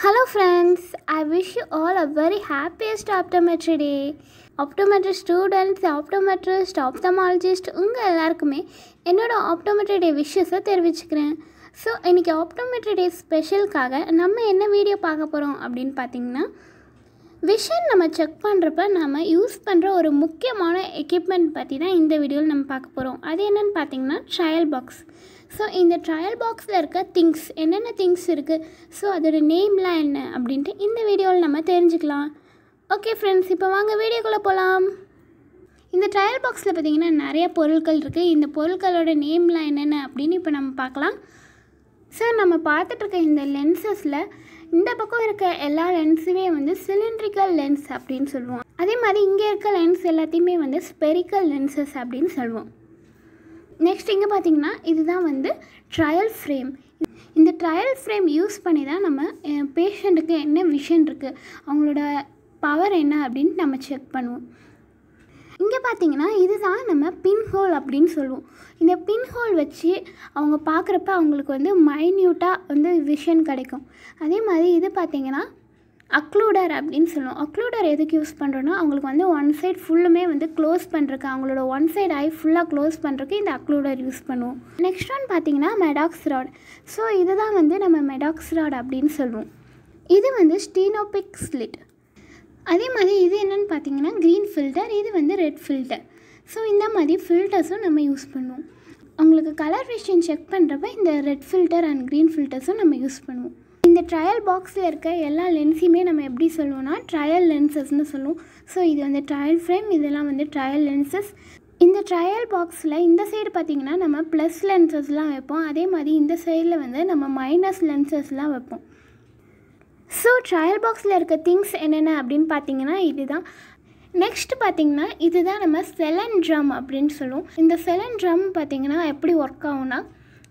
hello friends I wish you all a very happiest optometry day optometry students optometrist ophthalmologist உங்கள் எல்லாருக்குமே என்னோடய optometry டே விஷஸை தெரிவிச்சுக்கிறேன் so இன்றைக்கி optometry டே ஸ்பெஷலுக்காக நம்ம என்ன வீடியோ பார்க்க போகிறோம் அப்படின்னு பார்த்தீங்கன்னா விஷன் நம்ம செக் பண்ணுறப்ப நம்ம யூஸ் பண்ணுற ஒரு முக்கியமான எக்யூப்மெண்ட் பற்றி தான் இந்த வீடியோவில் நம்ம பார்க்க போகிறோம் அது என்னென்னு பார்த்தீங்கன்னா ட்ரையல் பாக்ஸ் ஸோ இந்த ட்ரையல் பாக்ஸில் இருக்க திங்ஸ் என்னென்ன திங்ஸ் இருக்குது ஸோ அதோட நேம்லாம் என்ன அப்படின்ட்டு இந்த வீடியோவில் நம்ம தெரிஞ்சுக்கலாம் ஓகே ஃப்ரெண்ட்ஸ் இப்போ வாங்க வீடியோக்குள்ளே போகலாம் இந்த ட்ரையல் பாக்ஸில் பார்த்திங்கன்னா நிறைய பொருட்கள் இருக்குது இந்த பொருட்களோட நேம்லாம் என்னென்ன அப்படின்னு இப்போ நம்ம பார்க்கலாம் ஸோ நம்ம பார்த்துட்ருக்க இந்த லென்சஸில் இந்த பக்கம் இருக்க எல்லா லென்ஸுமே வந்து சிலிண்ட்ரிக்கல் லென்ஸ் அப்படின்னு சொல்லுவோம் அதே மாதிரி இங்கே இருக்க லென்ஸ் எல்லாத்தையுமே வந்து ஸ்பெரிக்கல் லென்சஸ் அப்படின்னு சொல்லுவோம் நெக்ஸ்ட் இங்கே பார்த்தீங்கன்னா இதுதான் வந்து ட்ரையல் ஃப்ரேம் இந்த ட்ரையல் ஃப்ரேம் யூஸ் பண்ணி தான் நம்ம பேஷண்ட்டுக்கு என்ன விஷன் இருக்குது அவங்களோட பவர் என்ன அப்படின்னு நம்ம செக் பண்ணுவோம் இங்கே பார்த்தீங்கன்னா இதுதான் நம்ம பி அப்படின்னு சொல்லுவோம் இந்த பின்ஹோல் வச்சு அவங்க பார்க்குறப்ப அவங்களுக்கு வந்து மைன்யூட்டாக வந்து விஷன் கிடைக்கும் அதே மாதிரி இது பார்த்திங்கன்னா அக்ளூடர் அப்படின்னு சொல்லுவோம் அக்ளூடர் எதுக்கு யூஸ் பண்ணுறோன்னா அவங்களுக்கு வந்து ஒன் சைட் ஃபுல்லுமே வந்து க்ளோஸ் பண்ணுறக்கு அவங்களோட ஒன் சைட் ஐ ஃபுல்லாக க்ளோஸ் பண்ணுறக்கு இந்த அக்ளூடர் யூஸ் பண்ணுவோம் நெக்ஸ்ட் ஒன் பார்த்திங்கன்னா மெடாக்ஸ் ராட் ஸோ இதுதான் வந்து நம்ம மெடாக்ஸ் ராட் அப்படின்னு சொல்லுவோம் இது வந்து ஸ்டீனோபிக் ஸ்லிட் அதே மாதிரி இது என்னென்னு பார்த்தீங்கன்னா க்ரீன் ஃபில்டர் இது வந்து ரெட் ஃபில்டர் ஸோ இந்த மாதிரி ஃபில்டர்ஸும் நம்ம யூஸ் பண்ணுவோம் அவங்களுக்கு கலர் விஷயம் செக் பண்ணுறப்ப இந்த ரெட் ஃபில்டர் அண்ட் க்ரீன் ஃபில்டர்ஸும் நம்ம யூஸ் பண்ணுவோம் இந்த ட்ரையல் பாக்ஸில் இருக்க எல்லா லென்ஸையுமே நம்ம எப்படி சொல்லுவோம்னா ட்ரையல் லென்சஸ்னு சொல்லுவோம் ஸோ இது வந்து ட்ரையல் ஃப்ரேம் இதெல்லாம் வந்து ட்ரையல் லென்சஸ் இந்த ட்ரையல் பாக்ஸில் இந்த சைடு பார்த்திங்கன்னா நம்ம ப்ளஸ் லென்சஸ்லாம் வைப்போம் அதே மாதிரி இந்த சைடில் வந்து நம்ம மைனஸ் லென்சஸ்லாம் வைப்போம் ஸோ ட்ரையல் பாக்ஸில் இருக்க திங்ஸ் என்னென்ன அப்படின்னு பார்த்தீங்கன்னா இதுதான் நெக்ஸ்ட் பார்த்திங்கன்னா இதுதான் நம்ம செலன் ட்ரம் அப்படின்னு சொல்லுவோம் இந்த செலன் ட்ரம் பார்த்திங்கன்னா எப்படி ஒர்க் ஆகும்னா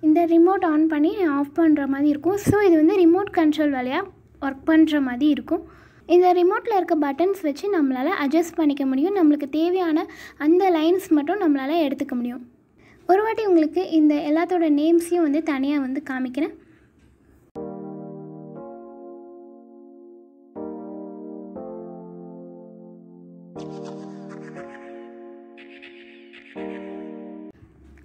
இந்த ரிமோட் ஆன் பண்ணி ஆஃப் பண்ணுற மாதிரி இருக்கும் ஸோ இது வந்து ரிமோட் கண்ட்ரோல் வழியாக ஒர்க் பண்ணுற மாதிரி இருக்கும் இந்த ரிமோட்டில் இருக்க பட்டன்ஸ் வச்சு நம்மளால் அட்ஜஸ்ட் பண்ணிக்க முடியும் நம்மளுக்கு தேவையான அந்த லைன்ஸ் மட்டும் நம்மளால் எடுத்துக்க முடியும் ஒரு வாட்டி உங்களுக்கு இந்த எல்லாத்தோட நேம்ஸையும் வந்து தனியாக வந்து காமிக்கிறேன்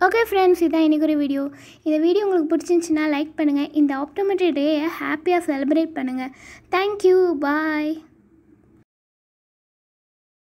ஓகே ஃப்ரெண்ட்ஸ் இதான் இன்றைக்கி ஒரு வீடியோ இந்த வீடியோ உங்களுக்கு பிடிச்சிருந்துச்சின்னா லைக் பண்ணுங்கள் இந்த ஆப்டோமேட்டிக் டேயை ஹாப்பியாக செலிப்ரேட் பண்ணுங்கள் தேங்க்யூ பாய்